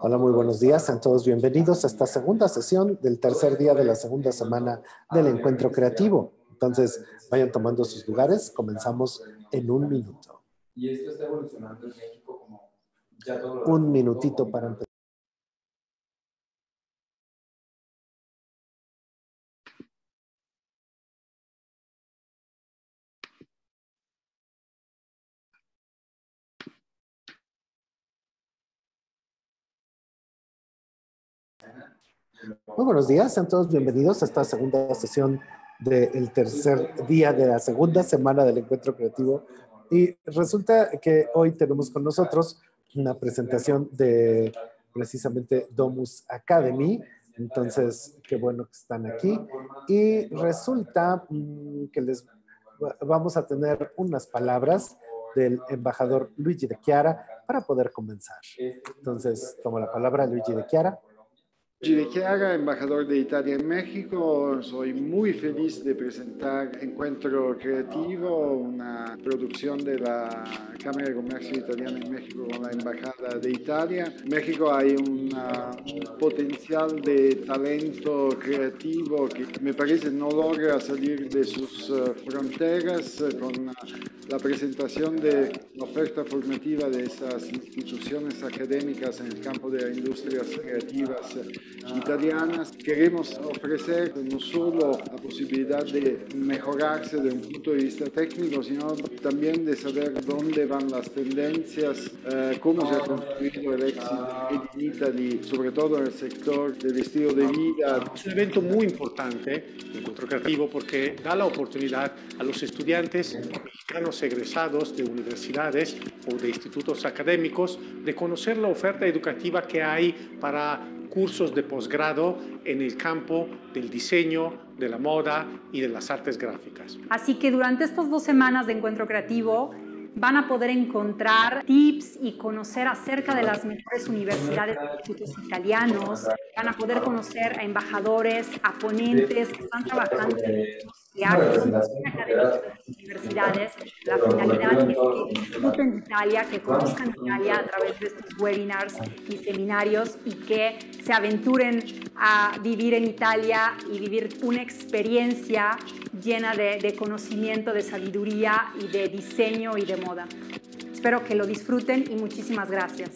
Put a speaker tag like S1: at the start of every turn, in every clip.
S1: Hola, muy buenos días. Sean todos bienvenidos a esta segunda sesión del tercer día de la segunda semana del ah, encuentro creativo. Entonces, ah, vayan tomando sus lugares. Comenzamos en un minuto. Un minutito para empezar. Muy buenos días, sean todos bienvenidos a esta segunda sesión del tercer día de la segunda semana del encuentro creativo. Y resulta que hoy tenemos con nosotros una presentación de precisamente Domus Academy. Entonces, qué bueno que están aquí. Y resulta mm, que les vamos a tener unas palabras del embajador Luigi de Chiara para poder comenzar. Entonces, tomo la palabra Luigi de Chiara. Chiara, embajador de Italia en México. Soy muy feliz de presentar Encuentro Creativo, una producción de la Cámara de Comercio Italiana en México con la Embajada de Italia. En México hay un potencial de talento creativo que me parece no logra salir de sus eh, fronteras eh, con la presentación de la oferta formativa de esas instituciones académicas en el campo de las industrias creativas eh, italianas. Queremos ofrecer no solo la posibilidad de mejorarse desde un punto de vista técnico, sino también de saber dónde van las tendencias, eh, cómo se ha construido el éxito en Italia, sobre todo en el sector del estilo de vida. Es un evento muy importante, encuentro creativo, porque da la oportunidad a los estudiantes mexicanos egresados de universidades o de institutos académicos de conocer la oferta educativa que hay para cursos de posgrado en el campo del diseño, de la moda y de las artes gráficas.
S2: Así que durante estas dos semanas de encuentro creativo van a poder encontrar tips y conocer acerca de las mejores universidades y institutos italianos, van a poder conocer a embajadores, a ponentes que están trabajando en universidades, la finalidad es que disfruten de Italia, que conozcan Italia a través de estos webinars y seminarios y que se aventuren a vivir en Italia y vivir una experiencia llena de, de conocimiento, de sabiduría y de diseño y de moda. Espero que lo disfruten y muchísimas gracias.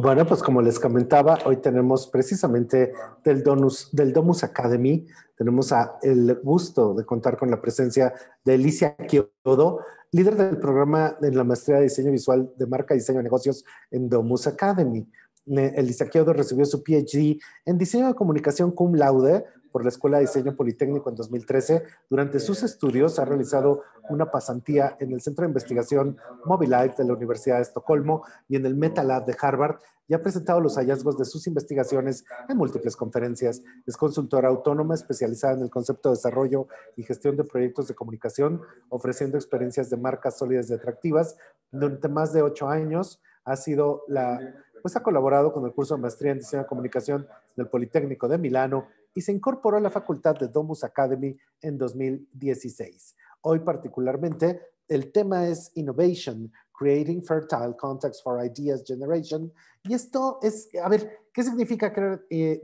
S1: Bueno, pues como les comentaba, hoy tenemos precisamente del, Donus, del Domus Academy, tenemos a el gusto de contar con la presencia de Alicia Kiodo, líder del programa en la maestría de diseño visual de marca y diseño de negocios en Domus Academy. Elisa Kiodo recibió su PhD en diseño de comunicación cum laude por la Escuela de Diseño Politécnico en 2013. Durante sus estudios ha realizado una pasantía en el Centro de Investigación Light de la Universidad de Estocolmo y en el MetaLab de Harvard y ha presentado los hallazgos de sus investigaciones en múltiples conferencias. Es consultora autónoma especializada en el concepto de desarrollo y gestión de proyectos de comunicación, ofreciendo experiencias de marcas sólidas y atractivas. Durante más de ocho años ha sido la, pues ha colaborado con el curso de maestría en diseño de comunicación del Politécnico de Milano y se incorporó a la facultad de Domus Academy en 2016. Hoy particularmente el tema es Innovation, Creating Fertile Contacts for Ideas Generation. Y esto es, a ver, ¿qué significa crear, eh,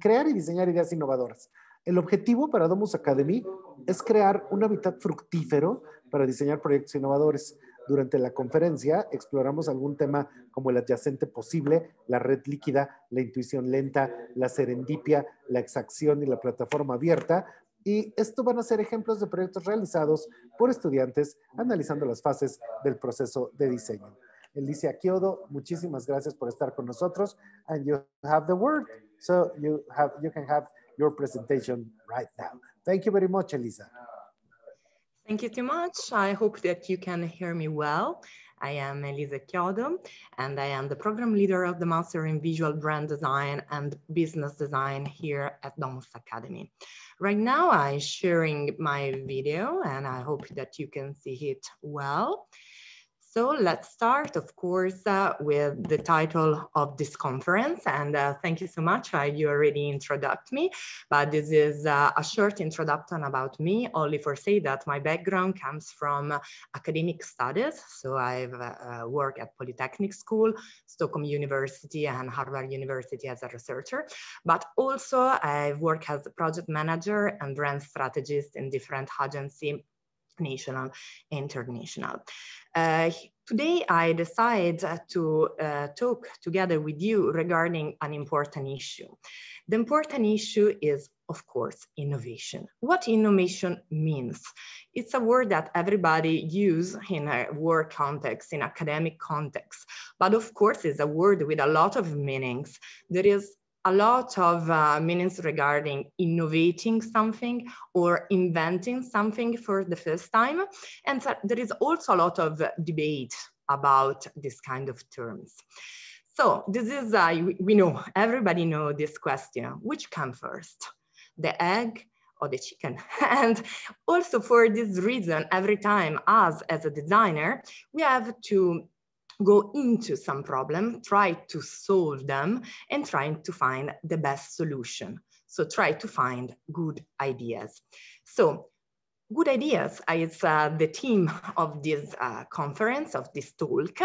S1: crear y diseñar ideas innovadoras? El objetivo para Domus Academy es crear un hábitat fructífero para diseñar proyectos innovadores. Durante la conferencia exploramos algún tema como el adyacente posible, la red líquida, la intuición lenta, la serendipia, la exacción y la plataforma abierta. Y esto van a ser ejemplos de proyectos realizados por estudiantes analizando las fases del proceso de diseño. Alicia Kiodo, muchísimas gracias por estar con nosotros. And you have the word, so you, have, you can have your presentation right now. Thank you very much, Elisa.
S2: Thank you too much. I hope that you can hear me well. I am Elisa Chiodo, and I am the program leader of the Master in Visual Brand Design and Business Design here at Domus Academy. Right now, I'm sharing my video, and I hope that you can see it well. So let's start, of course, uh, with the title of this conference. And uh, thank you so much. you already introduced me, but this is uh, a short introduction about me, only for say that my background comes from academic studies. So I've uh, worked at Polytechnic School, Stockholm University and Harvard University as a researcher, but also I've worked as a project manager and brand strategist in different agencies national international. Uh, today, I decided to uh, talk together with you regarding an important issue. The important issue is of course, innovation. What innovation means? It's a word that everybody use in a work context, in academic context, but of course it's a word with a lot of meanings. There is a lot of uh, meanings regarding innovating something or inventing something for the first time. And so there is also a lot of debate about this kind of terms. So this is, uh, we know, everybody know this question, which come first, the egg or the chicken? and also for this reason, every time us as a designer, we have to go into some problem, try to solve them, and trying to find the best solution. So try to find good ideas. So good ideas is uh, the theme of this uh, conference, of this talk,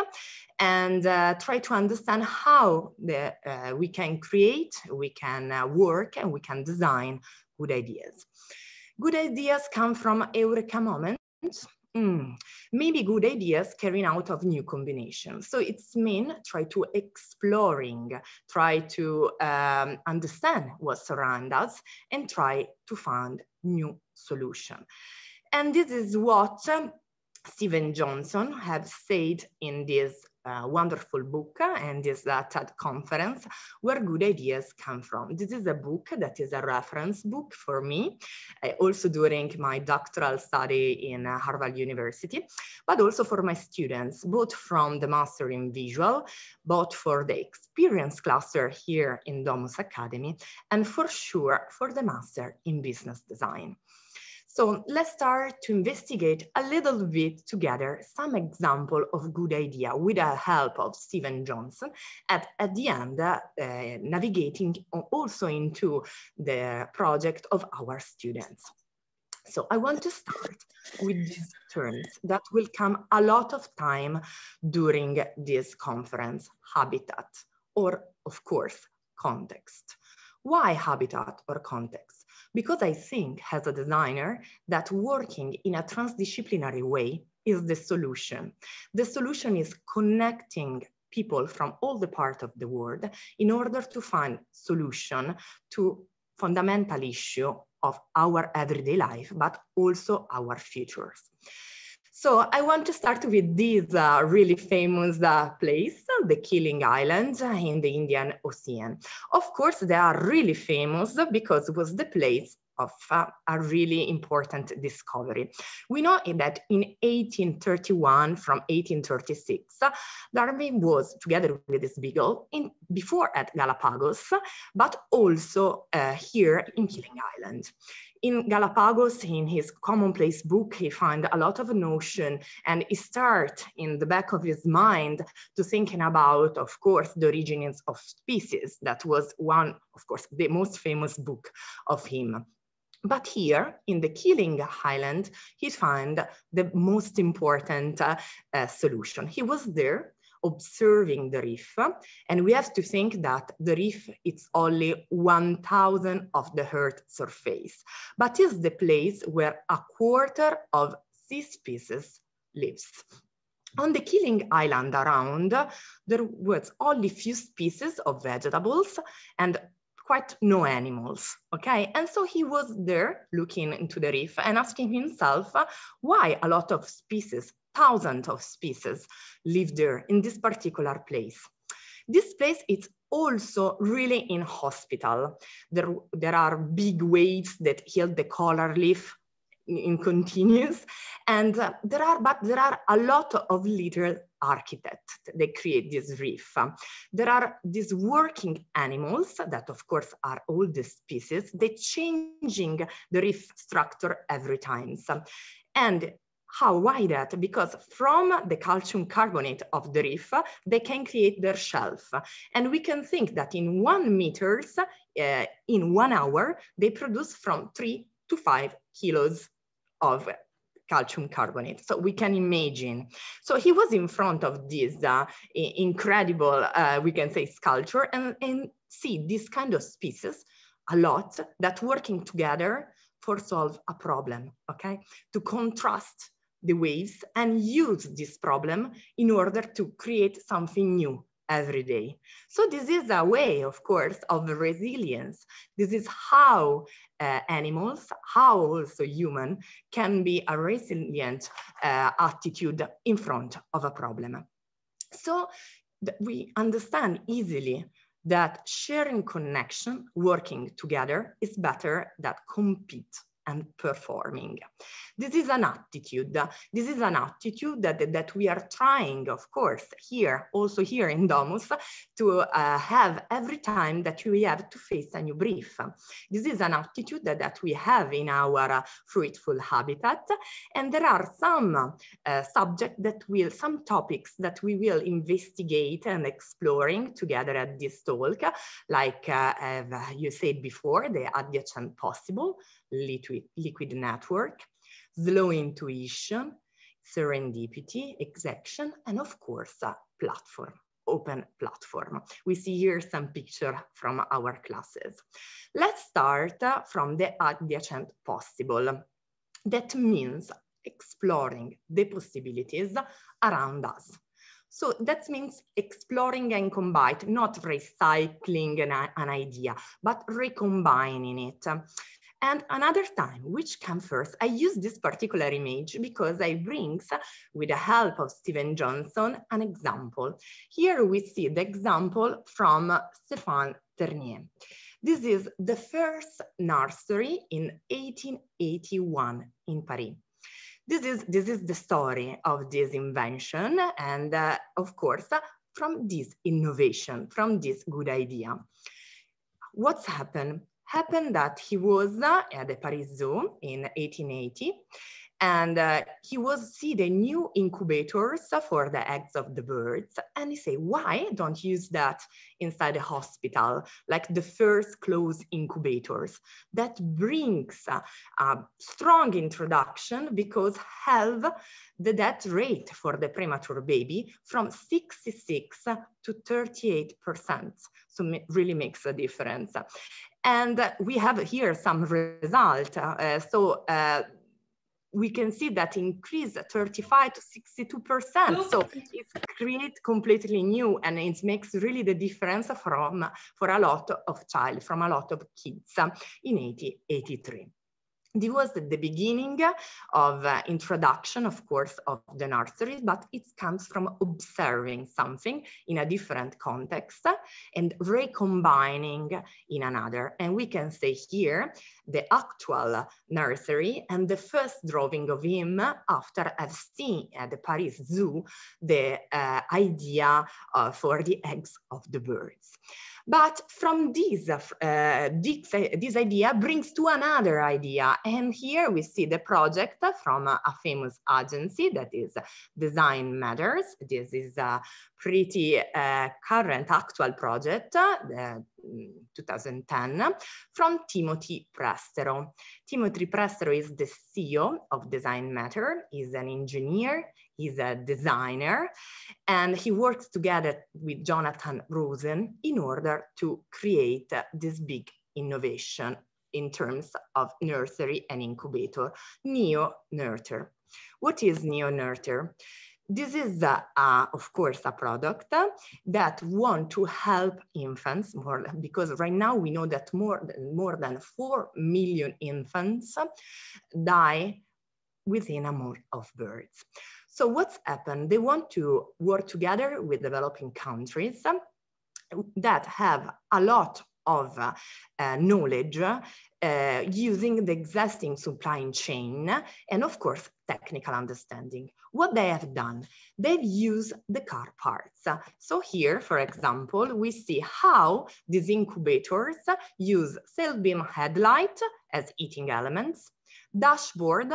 S2: and uh, try to understand how the, uh, we can create, we can uh, work, and we can design good ideas. Good ideas come from eureka moments mm, maybe good ideas carrying out of new combinations. So it's mean try to exploring, try to um, understand what around us and try to find new solution. And this is what um, Stephen Johnson have said in this wonderful book and is a TED conference where good ideas come from. This is a book that is a reference book for me, eh, also during my doctoral study in uh, Harvard University, but also for my students, both from the Master in Visual, both for the Experience cluster here in Domus Academy, and for sure for the Master in Business Design. So let's start to investigate a little bit together some example of good idea with the help of Stephen Johnson at, at the end, uh, uh, navigating also into the project of our students. So I want to start with these terms that will come a lot of time during this conference, habitat, or of course, context. Why habitat or context? because I think as a designer that working in a transdisciplinary way is the solution. The solution is connecting people from all the part of the world in order to find solution to fundamental issue of our everyday life, but also our futures. So I want to start with this uh, really famous uh, place, uh, the Killing Island uh, in the Indian Ocean. Of course, they are really famous because it was the place of uh, a really important discovery. We know that in 1831 from 1836, uh, Darwin was together with his beagle in, before at Galapagos, but also uh, here in Killing Island in Galapagos, in his commonplace book, he found a lot of notion and he start in the back of his mind to thinking about, of course, the origins of species. That was one, of course, the most famous book of him. But here in the Killing Island, he found the most important uh, uh, solution. He was there observing the reef. And we have to think that the reef its only 1,000 of the Earth's surface, but is the place where a quarter of sea species lives. On the Killing Island around, there was only few species of vegetables and quite no animals, okay? And so he was there looking into the reef and asking himself why a lot of species thousands of species live there in this particular place. This place is also really in hospital. There, there are big waves that heal the collar leaf in continuous and uh, there are but there are a lot of little architects that create this reef there are these working animals that of course are all the species they changing the reef structure every time so, and how, why that? Because from the calcium carbonate of the reef, they can create their shelf. And we can think that in one meters, uh, in one hour, they produce from three to five kilos of calcium carbonate. So we can imagine. So he was in front of this uh, incredible, uh, we can say, sculpture and, and see this kind of species a lot that working together for solve a problem, okay? To contrast the waves and use this problem in order to create something new every day. So this is a way, of course, of resilience. This is how uh, animals, how also human, can be a resilient uh, attitude in front of a problem. So we understand easily that sharing connection, working together is better than compete and performing. This is an attitude. This is an attitude that, that we are trying, of course, here, also here in Domus, to uh, have every time that we have to face a new brief. This is an attitude that, that we have in our uh, fruitful habitat. And there are some uh, subject that will, some topics that we will investigate and exploring together at this talk, like uh, you said before, the adjacent possible, liquid, liquid network, slow intuition, serendipity, exaction, and of course, a platform open platform. We see here some picture from our classes. Let's start uh, from the adjacent possible. That means exploring the possibilities around us. So that means exploring and combine, not recycling an, an idea, but recombining it and another time, which come first? I use this particular image because I brings, with the help of Stephen Johnson, an example. Here we see the example from Stéphane Ternier. This is the first nursery in 1881 in Paris. This is, this is the story of this invention and uh, of course, from this innovation, from this good idea. What's happened? happened that he was uh, at the Paris Zoo in 1880, and uh, he was see the new incubators for the eggs of the birds and he say why don't use that inside the hospital like the first closed incubators that brings a, uh, a strong introduction because have the death rate for the premature baby from 66 to 38 percent so really makes a difference and we have here some result. Uh, so uh, we can see that increase 35 to 62 percent so it create completely new and it makes really the difference from for a lot of child from a lot of kids in 80 83 this was the beginning of uh, introduction, of course, of the nursery, but it comes from observing something in a different context and recombining in another. And we can say here the actual nursery and the first drawing of him after I've seen at the Paris Zoo the uh, idea uh, for the eggs of the birds. But from this, uh, this, uh, this idea brings to another idea and here we see the project from a famous agency that is Design Matters. This is a pretty uh, current actual project, uh, 2010, from Timothy Prestero. Timothy Prestero is the CEO of Design Matter. He's an engineer, he's a designer, and he works together with Jonathan Rosen in order to create this big innovation in terms of nursery and incubator, NeoNurture. What is NeoNurture? This is, uh, of course, a product that want to help infants more because right now we know that more than, more than 4 million infants die within a month of birth. So what's happened? They want to work together with developing countries that have a lot of uh, knowledge uh, using the existing supply chain and of course technical understanding. What they have done, they've used the car parts. So here, for example, we see how these incubators use sail beam headlight as heating elements, dashboard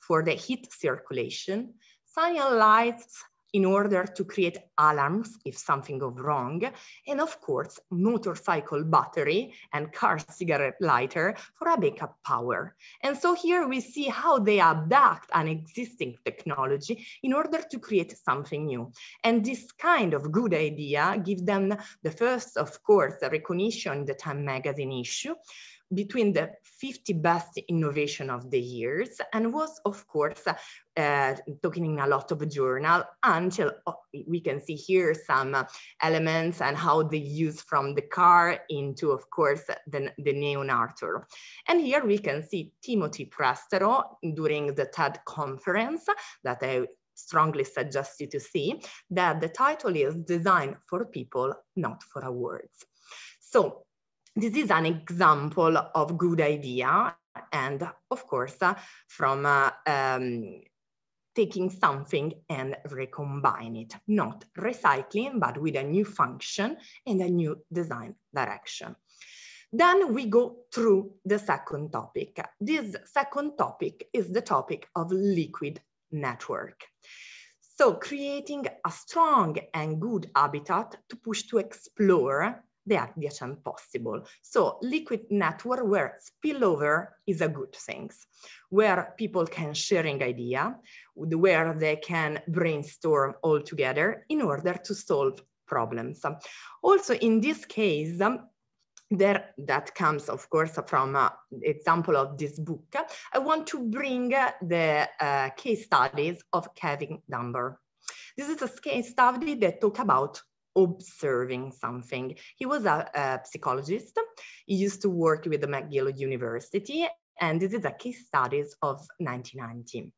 S2: for the heat circulation, signal lights in order to create alarms if something goes wrong, and of course, motorcycle battery and car cigarette lighter for a backup power. And so here we see how they adapt an existing technology in order to create something new. And this kind of good idea gives them the first, of course, recognition in the Time magazine issue, between the 50 best innovation of the years and was of course uh, talking in a lot of journal until oh, we can see here some elements and how they use from the car into of course the, the neon Arthur. And here we can see Timothy Prestero during the TED conference that I strongly suggest you to see that the title is Design for People, Not for Awards. So this is an example of good idea and of course uh, from uh, um, taking something and recombine it, not recycling, but with a new function and a new design direction. Then we go through the second topic. This second topic is the topic of liquid network. So creating a strong and good habitat to push to explore the are possible. So liquid network where spillover is a good thing, where people can sharing idea, where they can brainstorm all together in order to solve problems. Also in this case, there that comes of course from uh, example of this book i want to bring uh, the uh, case studies of kevin dunbar this is a case study that talk about observing something. He was a, a psychologist. He used to work with the McGill University, and this is a case studies of 1990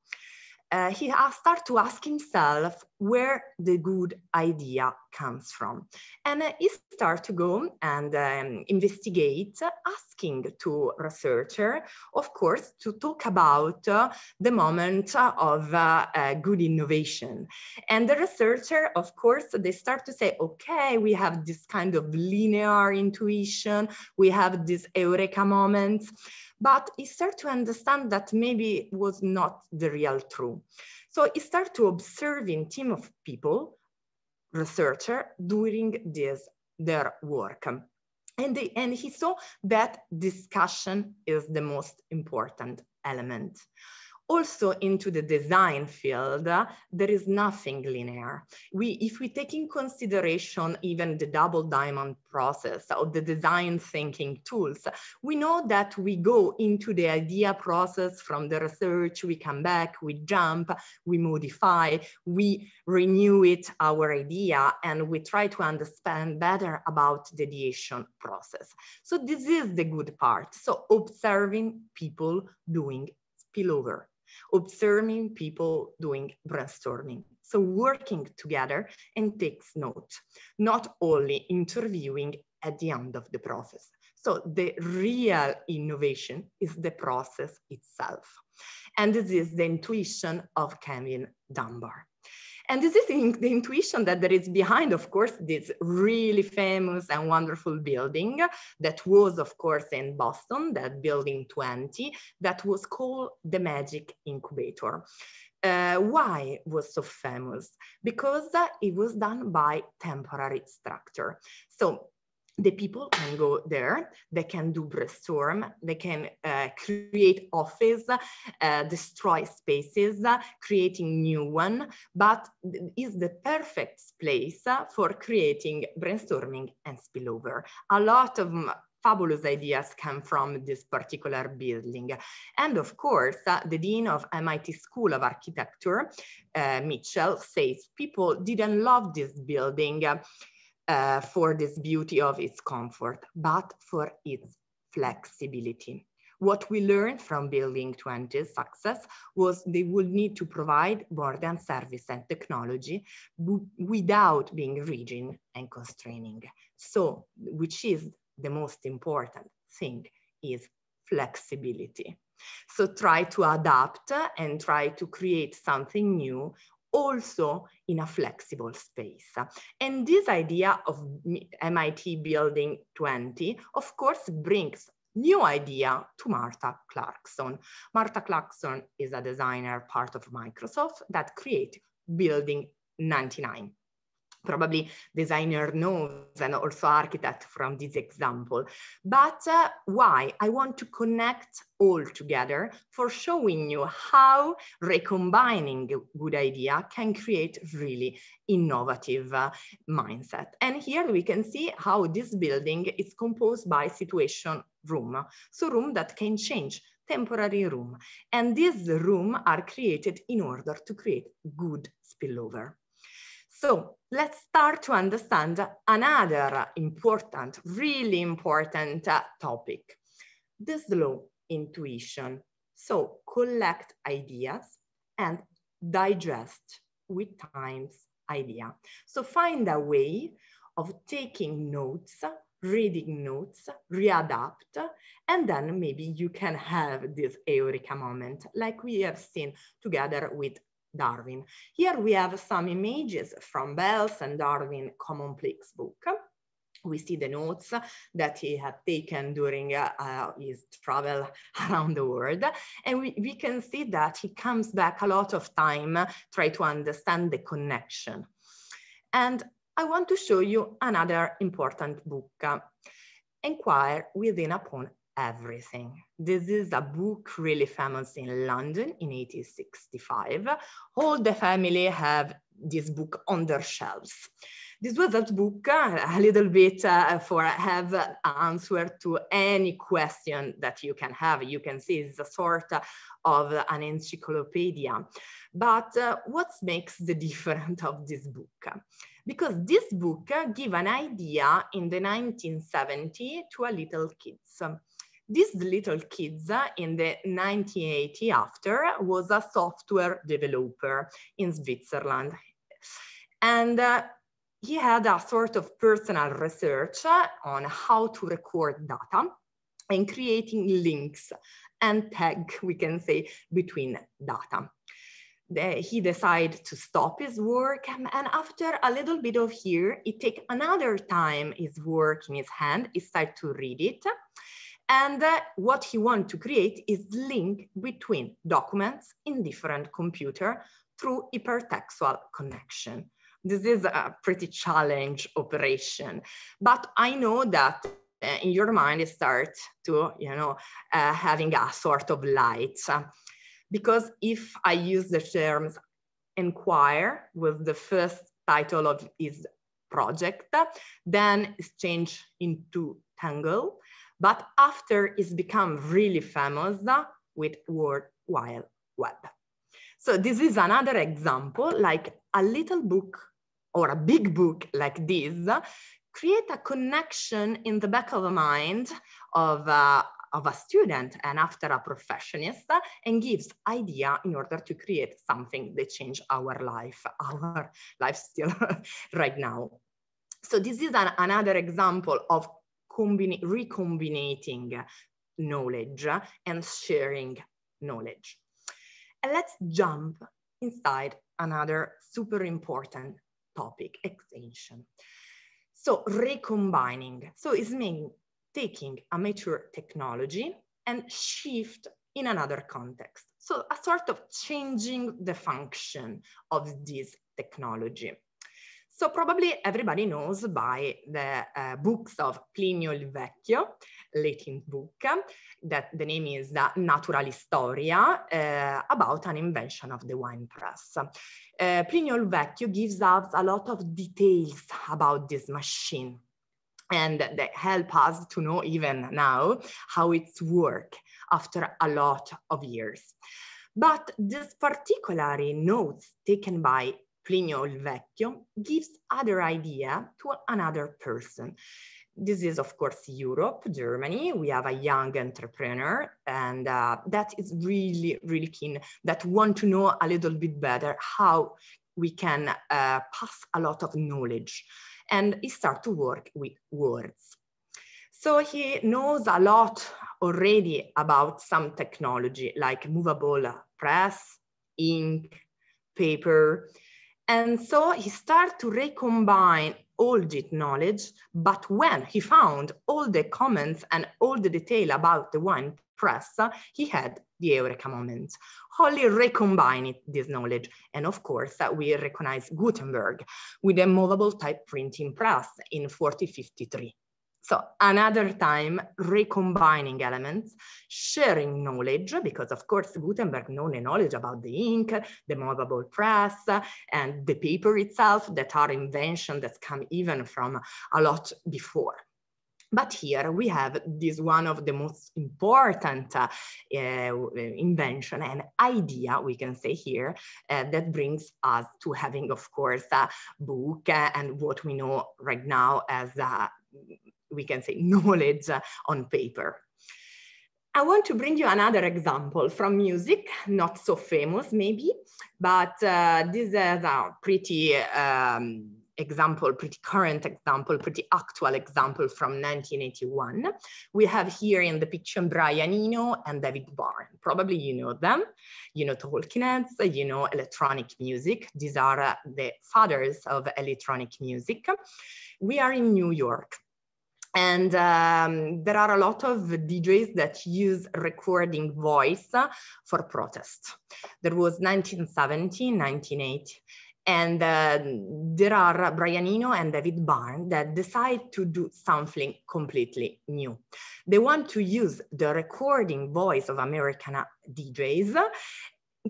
S2: uh, he start to ask himself where the good idea comes from. And uh, he start to go and um, investigate, asking to researcher, of course, to talk about uh, the moment of uh, good innovation. And the researcher, of course, they start to say, okay, we have this kind of linear intuition, we have this eureka moment but he started to understand that maybe it was not the real truth. So he started to observing team of people, researcher, during this, their work. And, they, and he saw that discussion is the most important element also into the design field, uh, there is nothing linear. We, if we take in consideration even the double diamond process or the design thinking tools, we know that we go into the idea process from the research, we come back, we jump, we modify, we renew it, our idea, and we try to understand better about the ideation process. So this is the good part. So observing people doing spillover observing people doing brainstorming. So working together and takes note, not only interviewing at the end of the process. So the real innovation is the process itself. And this is the intuition of Kevin Dunbar. And this is the intuition that there is behind, of course, this really famous and wonderful building that was, of course, in Boston, that building 20, that was called the Magic Incubator. Uh, why was so famous? Because uh, it was done by temporary structure. So the people can go there they can do brainstorm they can uh, create office uh, destroy spaces uh, creating new one but is the perfect place for creating brainstorming and spillover a lot of fabulous ideas come from this particular building. And of course, uh, the Dean of MIT School of Architecture, uh, Mitchell, says people didn't love this building. Uh, for this beauty of its comfort, but for its flexibility. What we learned from building 20 success was they would need to provide more than service and technology without being rigid and constraining. So, which is the most important thing is flexibility. So try to adapt and try to create something new also in a flexible space. And this idea of MIT Building 20, of course, brings new idea to Martha Clarkson. Martha Clarkson is a designer part of Microsoft that created Building 99 probably designer knows and also architect from this example. But uh, why? I want to connect all together for showing you how recombining good idea can create really innovative uh, mindset. And here we can see how this building is composed by situation room. So room that can change temporary room. And these room are created in order to create good spillover. So let's start to understand another important, really important uh, topic, the slow intuition. So collect ideas and digest with time's idea. So find a way of taking notes, reading notes, readapt, and then maybe you can have this eureka moment like we have seen together with Darwin. Here we have some images from Bell's and Darwin Commonplace book. We see the notes that he had taken during uh, uh, his travel around the world. And we, we can see that he comes back a lot of time, try to understand the connection. And I want to show you another important book, uh, Enquire Within Upon everything. This is a book really famous in London in 1865. All the family have this book on their shelves. This was a book uh, a little bit uh, for have answer to any question that you can have. You can see it's a sort of an encyclopedia. But uh, what makes the difference of this book? Because this book give an idea in the 1970 to a little kids. This little kids uh, in the 1980 after was a software developer in Switzerland. And uh, he had a sort of personal research uh, on how to record data and creating links and tag, we can say, between data. He decided to stop his work um, and after a little bit of here, he take another time his work in his hand, he started to read it and uh, what he wants to create is link between documents in different computer through hypertextual connection. This is a pretty challenge operation, but I know that uh, in your mind it starts to, you know, uh, having a sort of light. Because if I use the terms inquire with the first title of his project, then it's changed into tangle but after it's become really famous with World Wide Web. So this is another example, like a little book or a big book like this, create a connection in the back of the mind of, uh, of a student and after a professionist and gives idea in order to create something that change our life, our life still right now. So this is an, another example of recombining knowledge and sharing knowledge. And let's jump inside another super important topic, extension. So recombining. So it's mean taking a mature technology and shift in another context. So a sort of changing the function of this technology. So probably everybody knows by the uh, books of Plinio il Vecchio, Latin book, that the name is the Natural Historia, uh, eh, about an invention of the wine press. Uh, Plinio il Vecchio gives us a lot of details about this machine and they help us to know even now how it's work after a lot of years. But this particular notes taken by Plinio il Vecchio, gives other idea to another person. This is, of course, Europe, Germany. We have a young entrepreneur, and uh, that is really, really keen, that want to know a little bit better how we can uh, pass a lot of knowledge. And he start to work with words. So he knows a lot already about some technology like movable press, ink, paper, and so he started to recombine all JIT knowledge, but when he found all the comments and all the detail about the wine press, he had the Eureka moment. Holly recombined this knowledge. And of course, uh, we recognize Gutenberg with a movable type printing press in 4053. So another time, recombining elements, sharing knowledge, because of course, Gutenberg known a knowledge about the ink, the movable press, and the paper itself that are invention that come even from a lot before. But here we have this one of the most important uh, uh, invention and idea, we can say here, uh, that brings us to having, of course, a book uh, and what we know right now as we can say knowledge on paper. I want to bring you another example from music, not so famous maybe, but uh, this is a pretty um, example, pretty current example, pretty actual example from 1981. We have here in the picture Brian Eno and David Byrne. Probably you know them. You know Tolkienets. you know electronic music. These are uh, the fathers of electronic music. We are in New York and um, there are a lot of DJs that use recording voice for protest. There was 1970, 1980. And uh, there are Brian Eno and David Barn that decide to do something completely new. They want to use the recording voice of Americana DJs,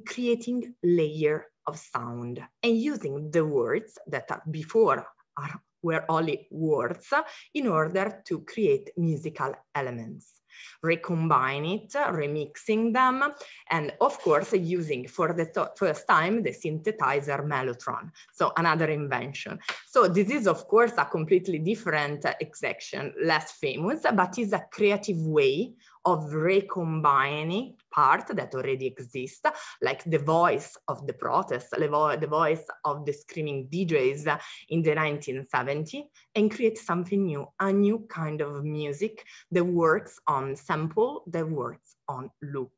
S2: creating layer of sound and using the words that are before are were only words in order to create musical elements. Recombine it, remixing them, and of course using for the first time the synthesizer Mellotron, so another invention. So this is of course a completely different uh, exception, less famous, but is a creative way of recombining part that already exist, like the voice of the protest, the voice of the screaming DJs in the 1970s, and create something new, a new kind of music that works on sample, that works on loop.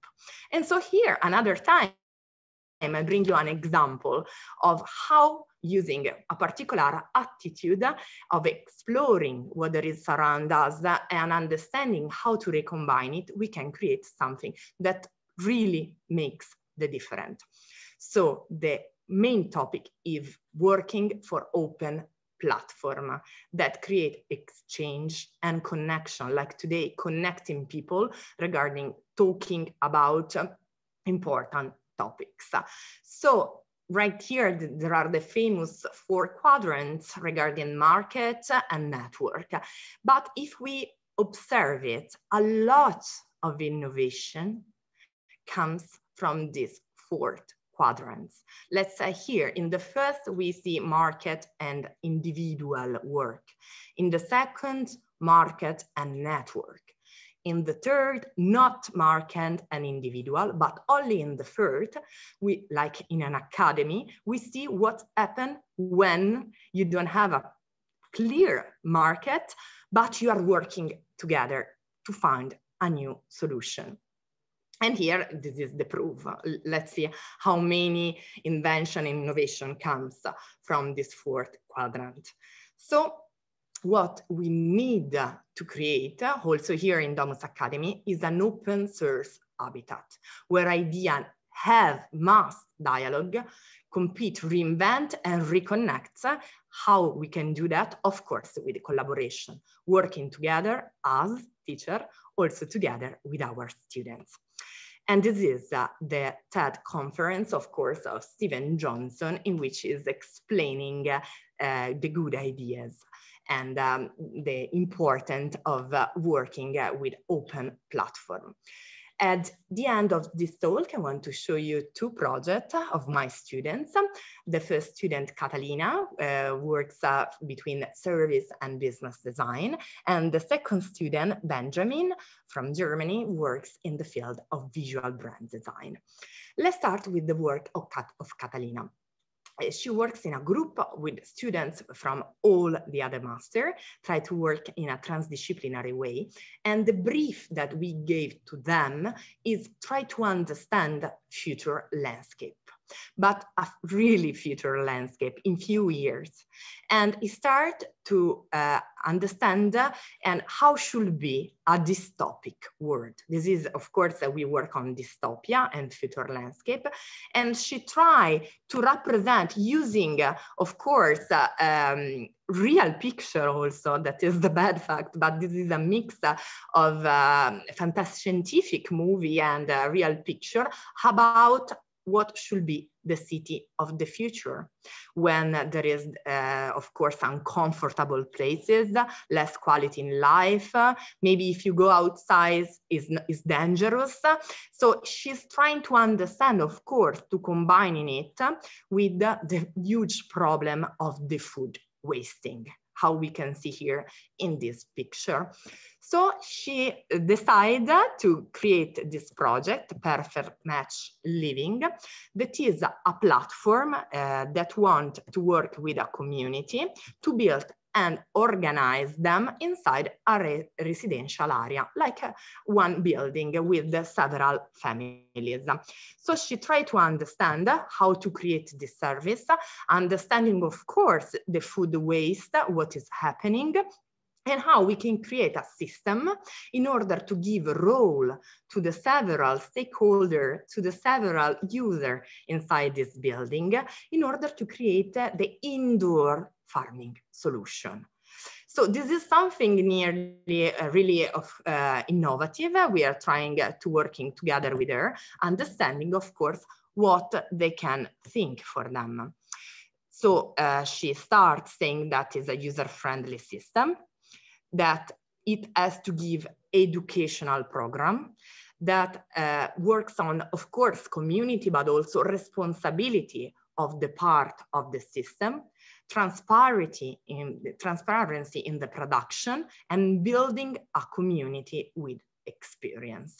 S2: And so here, another time, I bring you an example of how using a particular attitude of exploring what there is around us and understanding how to recombine it, we can create something that really makes the difference. So the main topic is working for open platform that create exchange and connection, like today, connecting people regarding talking about important topics. So right here, there are the famous four quadrants regarding market and network. But if we observe it, a lot of innovation comes from this fourth quadrants. Let's say here in the first, we see market and individual work. In the second, market and network. In the third, not market and individual, but only in the third, we, like in an academy, we see what happens when you don't have a clear market, but you are working together to find a new solution. And here, this is the proof. Let's see how many invention and innovation comes from this fourth quadrant. So what we need to create also here in Domus Academy is an open source habitat where idea have mass dialogue, compete, reinvent, and reconnect. How we can do that? Of course, with collaboration, working together as teacher, also together with our students. And this is uh, the TED conference, of course, of Stephen Johnson, in which is explaining uh, uh, the good ideas and um, the importance of uh, working uh, with open platform. At the end of this talk, I want to show you two projects of my students. The first student, Catalina, uh, works uh, between service and business design. And the second student, Benjamin, from Germany, works in the field of visual brand design. Let's start with the work of, Cat of Catalina she works in a group with students from all the other master, try to work in a transdisciplinary way. And the brief that we gave to them is try to understand future landscape but a really future landscape in few years. And start to uh, understand uh, and how should be a dystopic world. This is, of course, uh, we work on dystopia and future landscape. And she try to represent using, uh, of course, uh, um, real picture also, that is the bad fact, but this is a mix uh, of um, fantastic scientific movie and real picture about what should be the city of the future when there is uh, of course uncomfortable places less quality in life maybe if you go outside is is dangerous so she's trying to understand of course to combine in it with the, the huge problem of the food wasting how we can see here in this picture. So she decided to create this project, Perfect Match Living, that is a platform uh, that want to work with a community to build and organize them inside a re residential area, like uh, one building with uh, several families. So she tried to understand how to create this service, understanding, of course, the food waste, what is happening, and how we can create a system in order to give a role to the several stakeholder, to the several user inside this building, in order to create the indoor farming solution. So this is something nearly uh, really of, uh, innovative. We are trying uh, to working together with her, understanding, of course, what they can think for them. So uh, she starts saying that is a user-friendly system, that it has to give educational program, that uh, works on, of course, community, but also responsibility of the part of the system transparency in, transparency in the production and building a community with experience.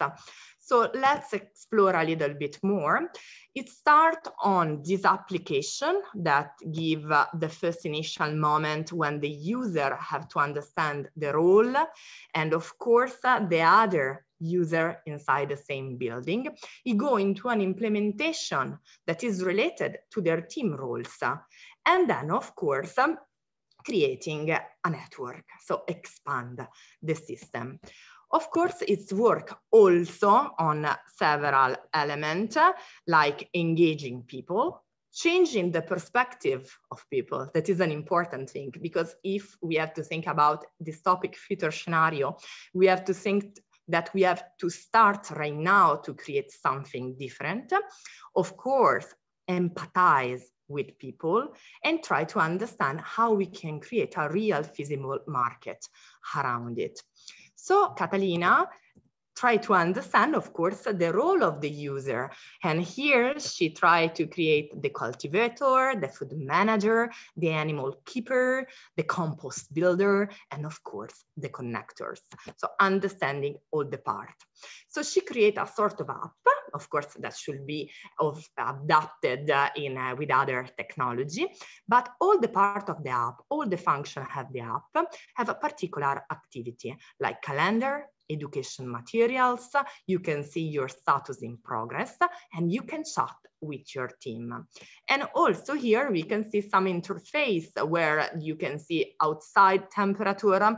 S2: So let's explore a little bit more. It starts on this application that give uh, the first initial moment when the user have to understand the role and of course uh, the other user inside the same building. You go into an implementation that is related to their team roles. And then, of course, um, creating a network, so expand the system. Of course, it's work also on several elements like engaging people, changing the perspective of people. That is an important thing because if we have to think about this topic future scenario, we have to think that we have to start right now to create something different. Of course, empathize with people and try to understand how we can create a real feasible market around it. So Catalina try to understand, of course, the role of the user. And here she tried to create the cultivator, the food manager, the animal keeper, the compost builder, and of course, the connectors. So understanding all the part. So she create a sort of app. Of course, that should be of, adapted uh, in uh, with other technology, but all the part of the app, all the function have the app have a particular activity like calendar, education materials. You can see your status in progress and you can chat with your team. And also here we can see some interface where you can see outside temperature, uh,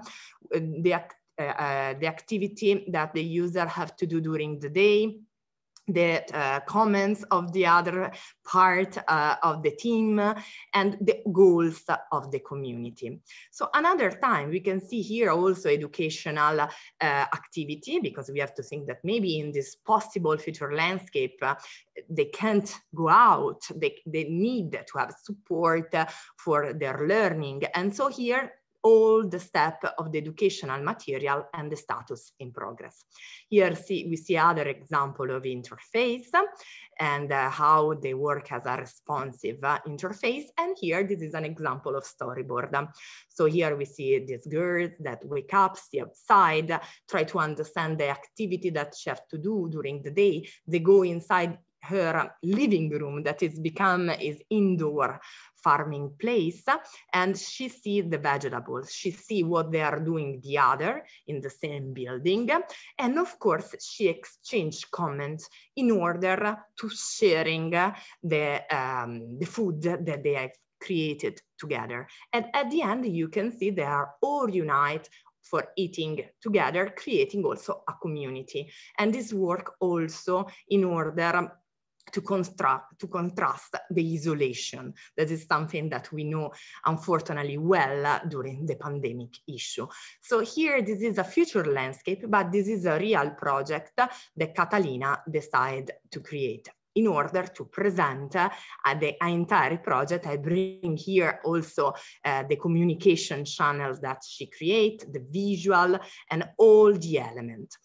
S2: the, uh, uh, the activity that the user have to do during the day, the uh, comments of the other part uh, of the team and the goals of the community. So another time we can see here also educational uh, activity because we have to think that maybe in this possible future landscape uh, they can't go out, they, they need to have support uh, for their learning. And so here all the step of the educational material and the status in progress. Here see, we see other example of interface and uh, how they work as a responsive uh, interface. And here, this is an example of storyboard. So here we see these girls that wake up, see outside, try to understand the activity that she has to do during the day. They go inside her living room that is become is indoor farming place and she sees the vegetables she see what they are doing the other in the same building and of course she exchange comments in order to sharing the, um, the food that they have created together and at the end you can see they are all unite for eating together, creating also a community. And this work also in order to, to contrast the isolation. That is something that we know, unfortunately, well uh, during the pandemic issue. So here, this is a future landscape, but this is a real project that Catalina decided to create in order to present uh, the entire project. I bring here also uh, the communication channels that she create, the visual and all the elements.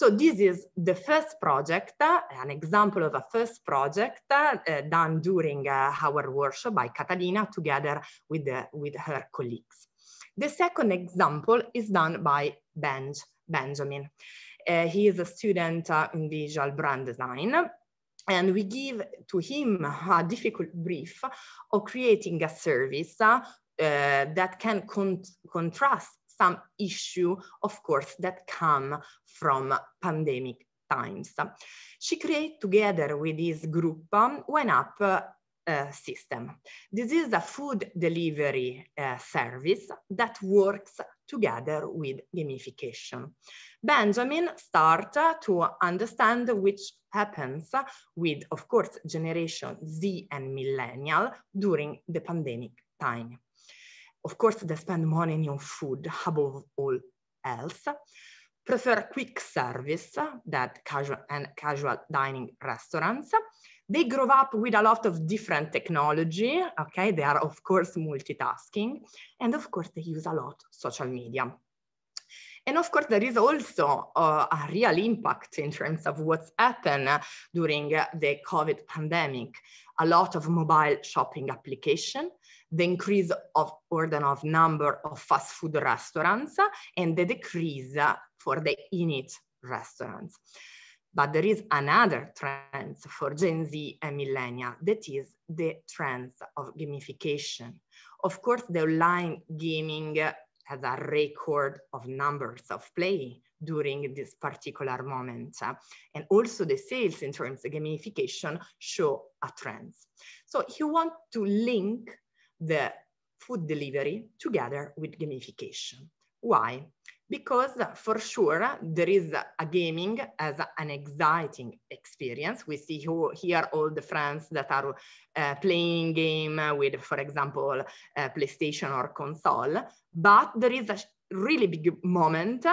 S2: So this is the first project, uh, an example of a first project uh, done during uh, our workshop by Catalina together with, the, eh, with her colleagues. The second example is done by Benj, Benjamin. he is a student in visual brand design and we give to him a difficult brief of creating a service uh, that can con contrast some issue, of course, that come from pandemic times. She created together with this group um, one uh, system. This is a food delivery uh, service that works together with gamification. Benjamin start uh, to understand which happens with, of course, generation Z and millennial during the pandemic time. Of course, they spend money on food above all else, prefer quick service that casual and casual dining restaurants. They grow up with a lot of different technology. Okay, they are of course multitasking, and of course they use a lot social media. And of course, there is also uh, a real impact in terms of what's happened during the COVID pandemic. A lot of mobile shopping application, the increase of order of number of fast food restaurants, and the decrease for the in-it restaurants. But there is another trend for Gen Z and millennia, that is the trend of gamification. Of course, the online gaming has a record of numbers of play during this particular moment. And also the sales in terms of gamification show a trend. So you want to link the food delivery together with gamification. Why? because uh, for sure there is a gaming as an exciting experience. We see here all the friends that are uh, playing game with, for example, uh, PlayStation or console, but there is a really big moment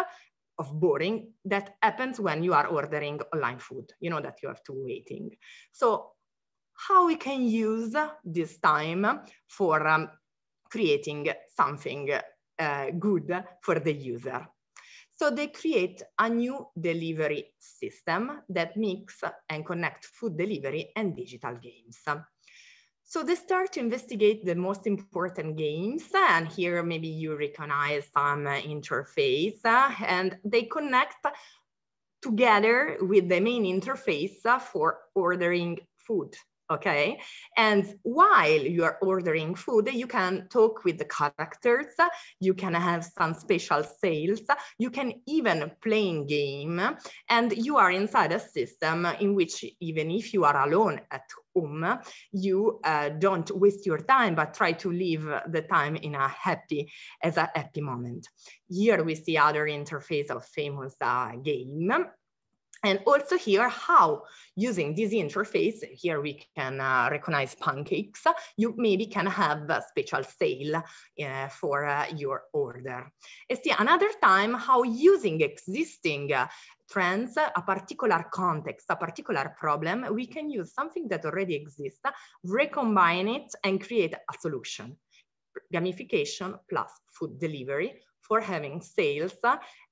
S2: of boring that happens when you are ordering online food, you know, that you have to waiting. So how we can use this time for um, creating something uh, good for the user. So they create a new delivery system that mix and connect food delivery and digital games. So they start to investigate the most important games, and here maybe you recognize some interface, and they connect together with the main interface for ordering food okay? And while you are ordering food, you can talk with the characters, you can have some special sales, you can even play game, and you are inside a system in which even if you are alone at home, you uh, don't waste your time, but try to live the time in a happy, as a happy moment. Here we see other interface of famous uh, game and also here, how using this interface, here we can uh, recognize pancakes, you maybe can have a special sale uh, for uh, your order. And see, another time, how using existing uh, trends, a particular context, a particular problem, we can use something that already exists, recombine it and create a solution. Gamification plus food delivery for having sales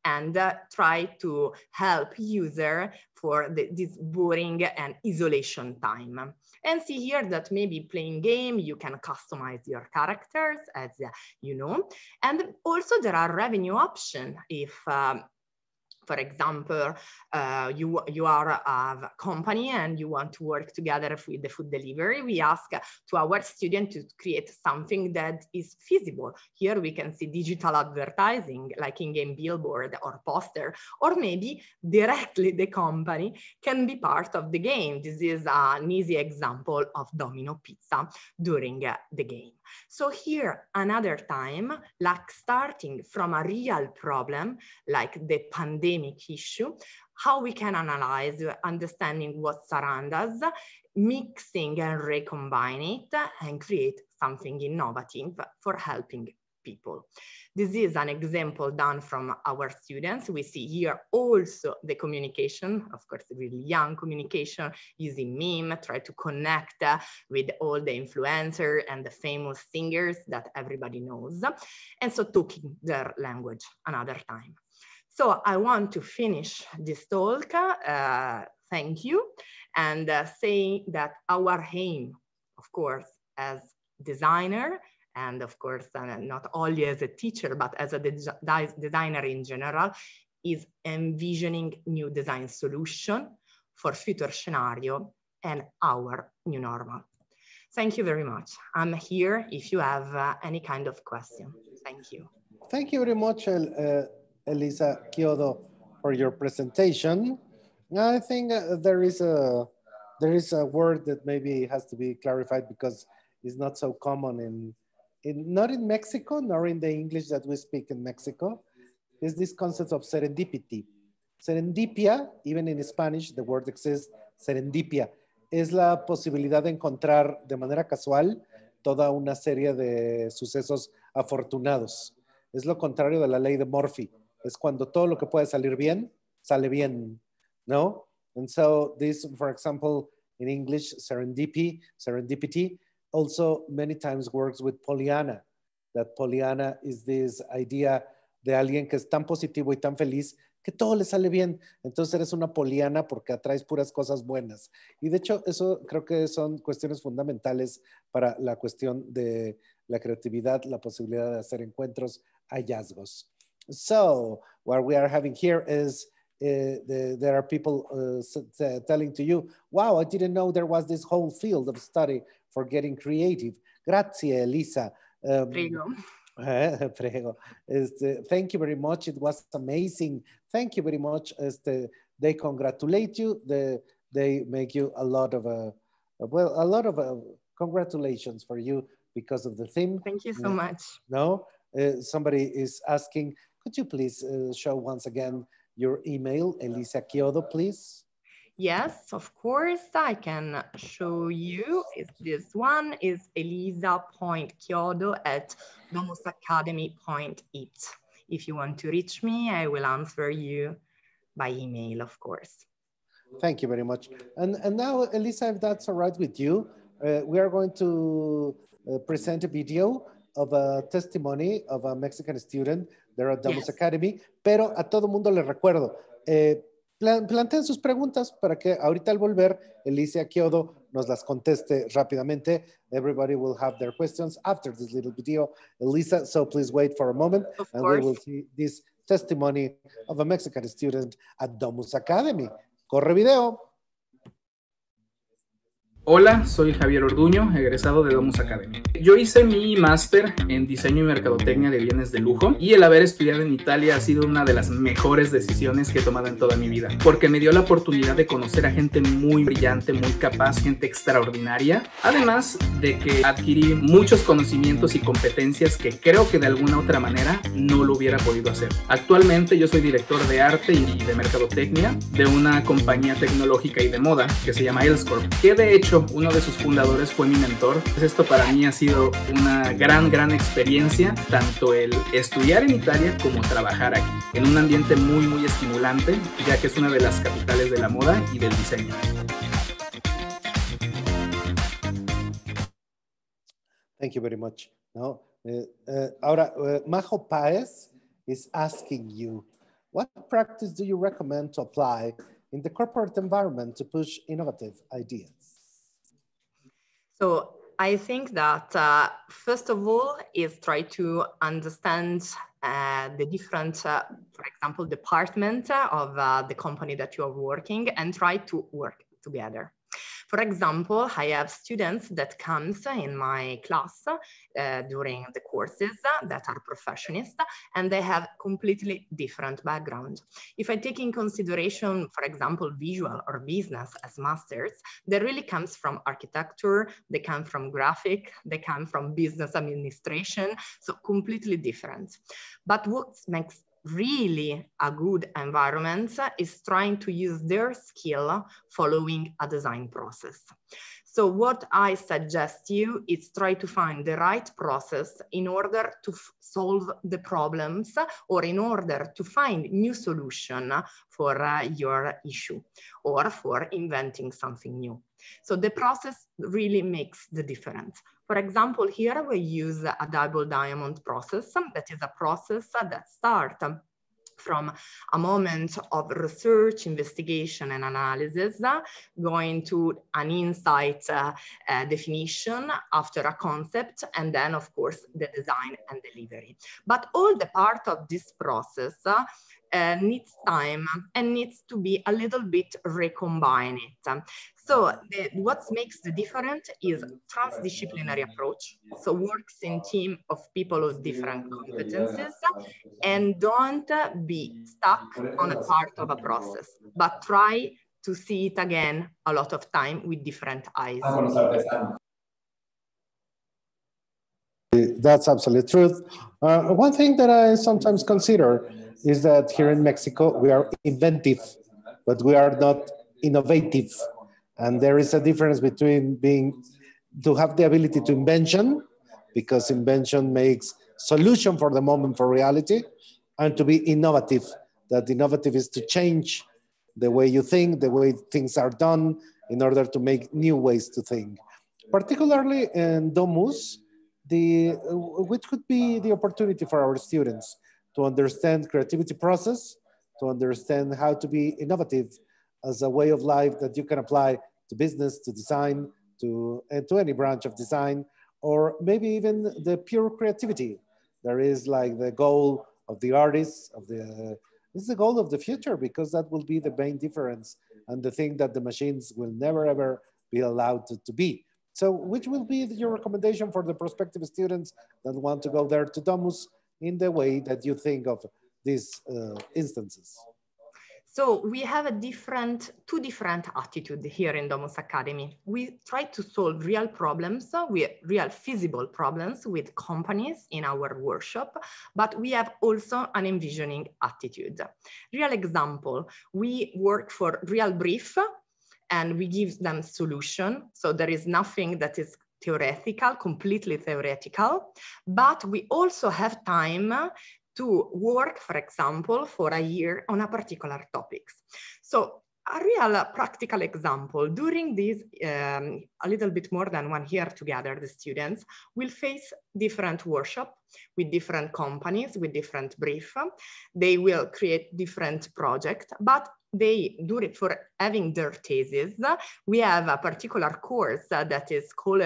S2: and uh, try to help user for the, this boring and isolation time. And see here that maybe playing game, you can customize your characters as uh, you know. And also there are revenue option if um, for example, uh, you, you are a company and you want to work together with the food delivery, we ask to our student to create something that is feasible. Here we can see digital advertising, like in-game billboard or poster, or maybe directly the company can be part of the game. This is an easy example of domino pizza during the game. So here another time, like starting from a real problem, like the pandemic issue, how we can analyze understanding what surrounds us, mixing and recombine it and create something innovative for helping people. This is an example done from our students. We see here also the communication, of course, really young communication using meme, try to connect uh, with all the influencer and the famous singers that everybody knows. And so talking their language another time. So I want to finish this talk, uh, thank you, and uh, saying that our aim, of course, as designer and of course, uh, not only as a teacher, but as a de designer in general, is envisioning new design solution for future scenario and our new normal. Thank you very much. I'm here if you have uh, any kind of question. Thank you.
S1: Thank you very much, uh, Elisa Kyodo, for your presentation. I think uh, there is a there is a word that maybe has to be clarified because it's not so common in in, not in Mexico, nor in the English that we speak in Mexico, is this concept of serendipity. Serendipia, even in Spanish, the word exists, serendipia, es la posibilidad de encontrar de manera casual toda una serie de sucesos afortunados. Es lo contrario de la ley de Murphy. Es cuando todo lo que puede salir bien, sale bien, ¿no? And so this, for example, in English, serendipity, serendipity also many times works with Poliana, that Poliana is this idea de alguien que es tan positivo y tan feliz que todo le sale bien. Entonces eres una poliana porque atraes puras cosas buenas. Y de hecho, eso creo que son cuestiones fundamentales para la cuestión de la creatividad, la posibilidad de hacer encuentros, hallazgos. So, what we are having here is Uh, the, there are people uh, telling to you, wow, I didn't know there was this whole field of study for getting creative. Grazie, Elisa. Um, prego. Eh, prego. Este, thank you very much. It was amazing. Thank you very much. Este, they congratulate you. They, they make you a lot of, uh, well, a lot of uh, congratulations for you because of the theme.
S2: Thank you so mm. much.
S1: No, uh, somebody is asking, could you please uh, show once again your email, Elisa Kiodo, please?
S2: Yes, of course, I can show you. It's this one is elisa.chiodo at domusacademy.it. If you want to reach me, I will answer you by email, of course.
S1: Thank you very much.
S2: And, and now,
S1: Elisa, if that's all right with you, uh, we are going to uh, present a video of a testimony of a Mexican student There at Domus Academy, pero a todo mundo les recuerdo, eh, planteen sus preguntas para que ahorita al volver Alicia Kiodo nos las conteste rápidamente. Everybody will have their questions after this little video, Elisa, so please wait for a moment and we will see this testimony of a Mexican student at Domus Academy. Corre video. Hola, soy Javier Orduño, egresado de Domus Academy. Yo hice mi máster en diseño y mercadotecnia de bienes de lujo y el haber estudiado en Italia ha sido una de las mejores decisiones que he tomado en toda mi vida, porque me dio la oportunidad de conocer a gente muy brillante, muy capaz, gente extraordinaria, además de que adquirí muchos conocimientos y competencias que creo que de alguna otra manera no lo hubiera podido hacer. Actualmente yo soy director de arte y de mercadotecnia de una compañía tecnológica y de moda que se llama Elscorp, que de hecho uno de sus fundadores fue mi mentor. Pues esto para mí ha sido una gran, gran experiencia, tanto el estudiar en Italia como trabajar aquí, en un ambiente muy, muy estimulante, ya que es una de las capitales de la moda y del diseño. Thank you very much. Now, uh, eh, eh, ahora, eh, Majo Paez is asking you, what practice do you recommend to apply in the corporate environment to push innovative ideas?
S2: So I think that uh, first of all is try to understand uh, the different, uh, for example, department of uh, the company that you are working and try to work together. For example, I have students that comes in my class uh, during the courses that are professionists and they have completely different background. If I take in consideration, for example, visual or business as masters, they really comes from architecture, they come from graphic, they come from business administration, so completely different. But what makes really a good environment is trying to use their skill following a design process. So what I suggest you is try to find the right process in order to solve the problems or in order to find new solution for uh, your issue or for inventing something new. So the process really makes the difference. For example, here we use a double diamond process. That is a process that starts from a moment of research, investigation, and analysis, uh, going to an insight uh, uh, definition after a concept, and then, of course, the design and delivery. But all the part of this process uh, needs time and needs to be a little bit recombine it. So the, what makes the difference is transdisciplinary approach. So works in team of people with different competences and don't be stuck on a part of a process, but try to see it again a lot of time with different eyes.
S1: That's absolute truth. Uh, one thing that I sometimes consider is that here in Mexico, we are inventive, but we are not innovative. And there is a difference between being, to have the ability to invention, because invention makes solution for the moment for reality, and to be innovative, that innovative is to change the way you think, the way things are done, in order to make new ways to think. Particularly in Domus, the, what could be the opportunity for our students? to understand creativity process, to understand how to be innovative as a way of life that you can apply to business, to design, to, and to any branch of design, or maybe even the pure creativity. There is like the goal of the artists, of the, this is the goal of the future because that will be the main difference and the thing that the machines will never ever be allowed to, to be. So which will be your recommendation for the prospective students that want to go there to Domus in the way that you think of these uh, instances.
S2: So we have a different, two different attitude here in Domus Academy. We try to solve real problems, we real feasible problems with companies in our workshop, but we have also an envisioning attitude. Real example, we work for real brief and we give them solution. So there is nothing that is theoretical, completely theoretical, but we also have time to work, for example, for a year on a particular topics. So a real practical example, during this um, a little bit more than one year together, the students will face different workshop with different companies, with different brief. They will create different project, but they do it for having their thesis. We have a particular course that is called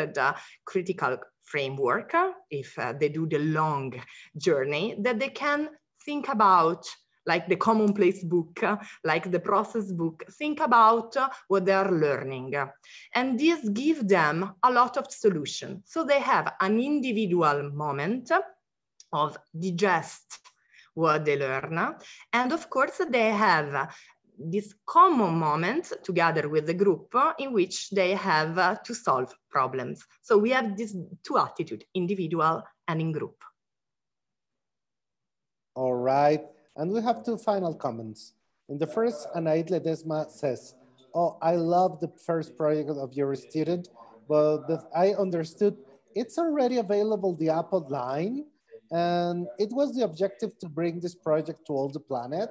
S2: critical framework, if uh, they do the long journey, that they can think about like the commonplace book, like the process book, think about what they are learning. And this gives them a lot of solution. So they have an individual moment of digest what they learn. And of course, they have this common moment together with the group uh, in which they have uh, to solve problems. So we have these two attitudes, individual and in group.
S1: All right. And we have two final comments. In the first, Anaid Ledesma says, oh, I love the first project of your student, but I understood it's already available, the app online, and it was the objective to bring this project to all the planet.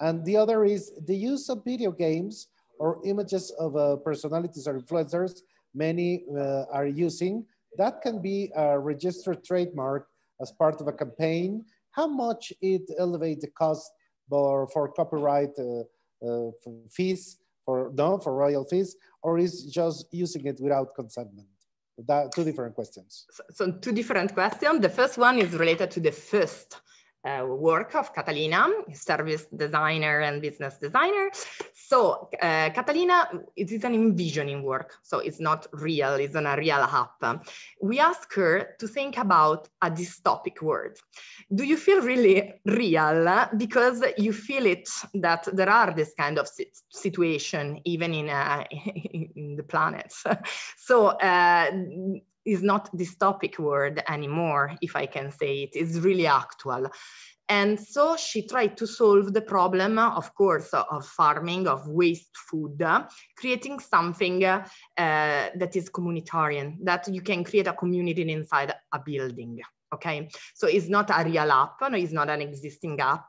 S1: And the other is the use of video games or images of uh, personalities or influencers many uh, are using. That can be a registered trademark as part of a campaign. How much it elevates the cost for, for copyright uh, uh fees, for no, for royal fees, or is just using it without consentment? That, two different questions. So,
S2: so two different questions. The first one is related to the first uh, work of Catalina, service designer and business designer. So uh, Catalina, it is an envisioning work, so it's not real, it's not a real app. We ask her to think about a dystopic world. Do you feel really real? Because you feel it that there are this kind of situation even in, uh, in the planet. so uh, is not dystopic word anymore, if I can say it. It's really actual. And so she tried to solve the problem, of course, of farming, of waste food, creating something uh, that is communitarian, that you can create a community inside a building. Okay, so it's not a real app, no, it's not an existing app,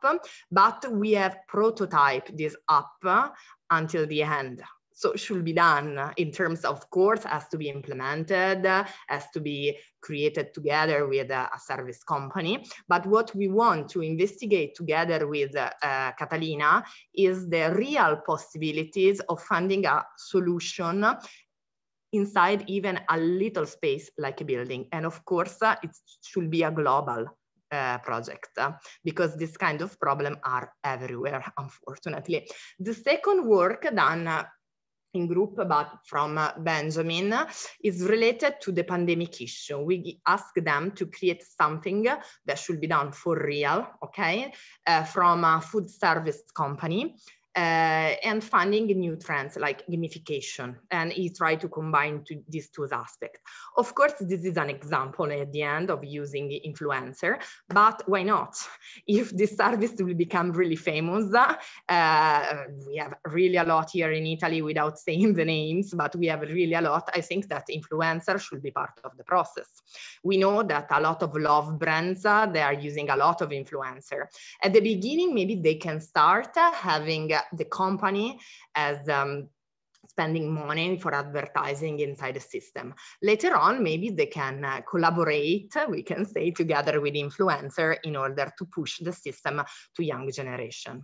S2: but we have prototyped this app uh, until the end. So should be done in terms of course, has to be implemented, has to be created together with a, a service company. But what we want to investigate together with uh, Catalina is the real possibilities of finding a solution inside even a little space like a building. And of course, uh, it should be a global uh, project uh, because this kind of problem are everywhere, unfortunately. The second work done in group, but from uh, Benjamin, is related to the pandemic issue. We ask them to create something that should be done for real, okay, uh, from a food service company uh, and funding new trends like gamification. And he tried to combine to these two aspects. Of course, this is an example at the end of using influencer, but why not? If this service will become really famous, uh, we have really a lot here in Italy without saying the names, but we have really a lot. I think that influencer should be part of the process. We know that a lot of love brands, uh, they are using a lot of influencer. At the beginning, maybe they can start uh, having uh, the, company as um, spending money for advertising inside the system. Later on, maybe they can uh, collaborate, we can say, together with influencer in order to push the system to young generation.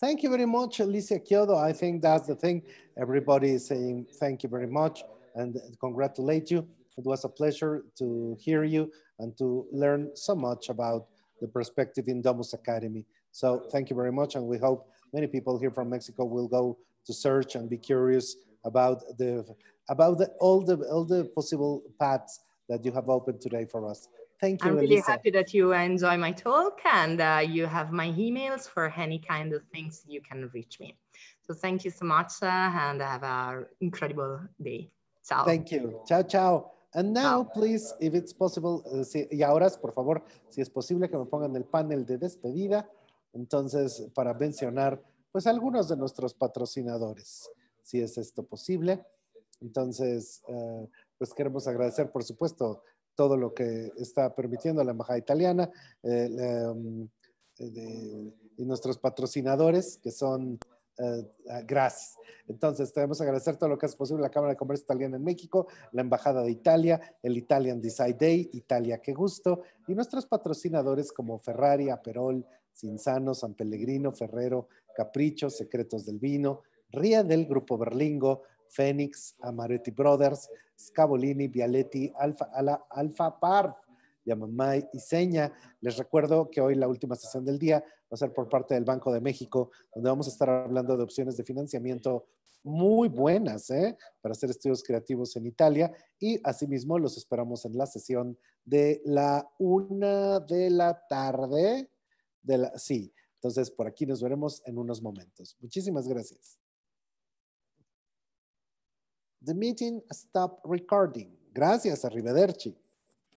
S1: Thank you very much, Alicia Kyodo. I think that's the thing. Everybody is saying thank you very much and congratulate you. It was a pleasure to hear you and to learn so much about the perspective in Domus Academy. So thank you very much. And we hope many people here from Mexico will go to search and be curious about the about the, all the all the possible paths that you have opened today for us. Thank you. I'm really Elisa.
S2: happy that you enjoy my talk and uh, you have my emails for any kind of things you can reach me. So thank you so much uh, and have an incredible day. Ciao. Thank you.
S1: Ciao, ciao. now, please, if possible, eh, y ahora, por favor, si es posible que me pongan el panel de despedida, entonces, para mencionar, pues, algunos de nuestros patrocinadores, si es esto posible. Entonces, eh, pues queremos agradecer, por supuesto, todo lo que está permitiendo la Embajada Italiana eh, mm, y nuestros patrocinadores, que son eh, eh, gracias. Entonces, debemos agradecer todo lo que es posible la Cámara de Comercio Italiana en México, la Embajada de Italia, el Italian Design Day, Italia, qué gusto, y nuestros patrocinadores como Ferrari, Aperol, Cinzano, San Pellegrino, Ferrero, Capricho, Secretos del Vino, Ría del Grupo Berlingo, Fénix, Amaretti Brothers, Scavolini, Vialetti, Alfa, Alfa Parf, Yamamay y Seña. Les recuerdo que hoy la última sesión del día va a ser por parte del Banco de México, donde vamos a estar hablando de opciones de financiamiento muy buenas ¿eh? para hacer estudios creativos en Italia y asimismo los esperamos en la sesión de la una de la tarde. sí, entonces por aquí nos veremos en unos momentos. Muchísimas gracias. The meeting stop recording. Gracias, arrivederci.